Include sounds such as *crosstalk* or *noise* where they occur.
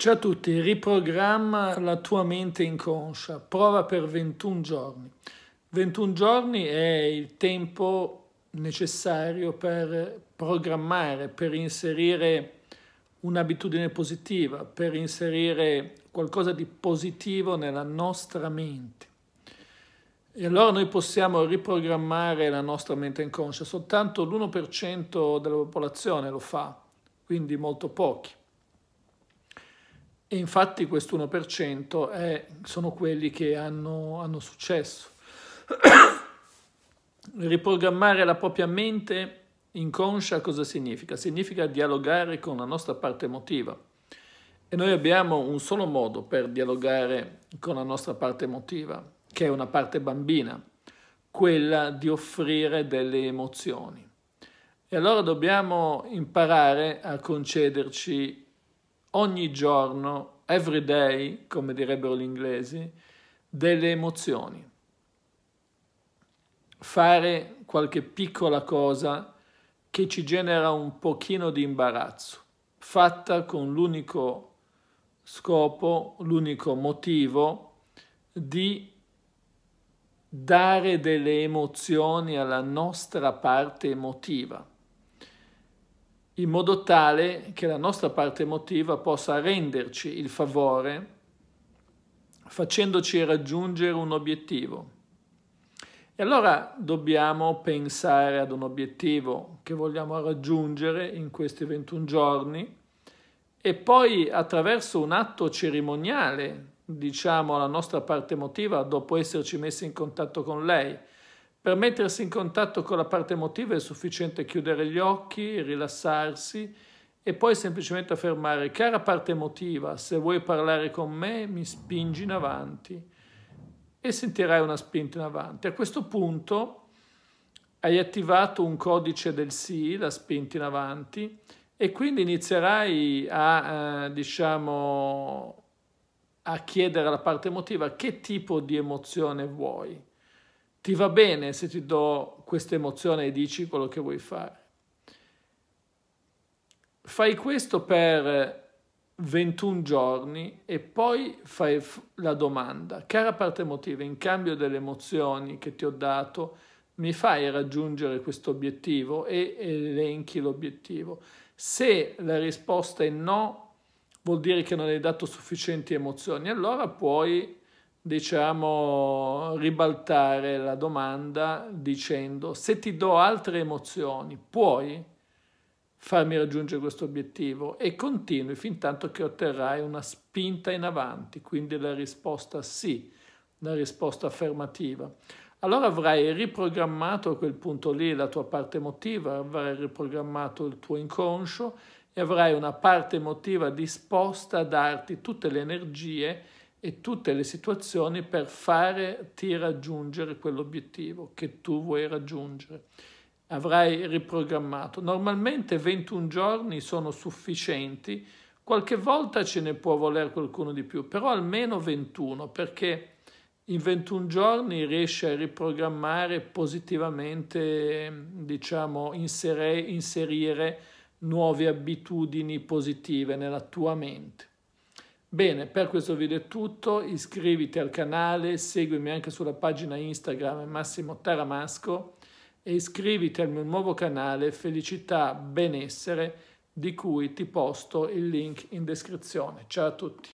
Ciao a tutti, riprogramma la tua mente inconscia, prova per 21 giorni. 21 giorni è il tempo necessario per programmare, per inserire un'abitudine positiva, per inserire qualcosa di positivo nella nostra mente. E allora noi possiamo riprogrammare la nostra mente inconscia, soltanto l'1% della popolazione lo fa, quindi molto pochi. E infatti questo 1% è, sono quelli che hanno, hanno successo. *coughs* Riprogrammare la propria mente inconscia cosa significa? Significa dialogare con la nostra parte emotiva. E noi abbiamo un solo modo per dialogare con la nostra parte emotiva, che è una parte bambina, quella di offrire delle emozioni. E allora dobbiamo imparare a concederci ogni giorno, every day, come direbbero gli inglesi, delle emozioni. Fare qualche piccola cosa che ci genera un pochino di imbarazzo, fatta con l'unico scopo, l'unico motivo di dare delle emozioni alla nostra parte emotiva in modo tale che la nostra parte emotiva possa renderci il favore facendoci raggiungere un obiettivo. E allora dobbiamo pensare ad un obiettivo che vogliamo raggiungere in questi 21 giorni e poi attraverso un atto cerimoniale diciamo la nostra parte emotiva dopo esserci messi in contatto con lei per mettersi in contatto con la parte emotiva è sufficiente chiudere gli occhi, rilassarsi e poi semplicemente affermare, cara parte emotiva, se vuoi parlare con me mi spingi in avanti e sentirai una spinta in avanti. A questo punto hai attivato un codice del sì, la spinta in avanti, e quindi inizierai a, eh, diciamo, a chiedere alla parte emotiva che tipo di emozione vuoi. Ti va bene se ti do questa emozione e dici quello che vuoi fare. Fai questo per 21 giorni e poi fai la domanda. Cara parte emotiva, in cambio delle emozioni che ti ho dato, mi fai raggiungere questo obiettivo e elenchi l'obiettivo. Se la risposta è no, vuol dire che non hai dato sufficienti emozioni, allora puoi diciamo, ribaltare la domanda dicendo se ti do altre emozioni puoi farmi raggiungere questo obiettivo e continui fin tanto che otterrai una spinta in avanti, quindi la risposta sì, la risposta affermativa. Allora avrai riprogrammato a quel punto lì la tua parte emotiva, avrai riprogrammato il tuo inconscio e avrai una parte emotiva disposta a darti tutte le energie e tutte le situazioni per farti raggiungere quell'obiettivo che tu vuoi raggiungere. Avrai riprogrammato. Normalmente 21 giorni sono sufficienti, qualche volta ce ne può voler qualcuno di più, però almeno 21 perché in 21 giorni riesci a riprogrammare positivamente, diciamo, insere, inserire nuove abitudini positive nella tua mente. Bene, per questo video è tutto, iscriviti al canale, seguimi anche sulla pagina Instagram Massimo Taramasco e iscriviti al mio nuovo canale Felicità Benessere di cui ti posto il link in descrizione. Ciao a tutti!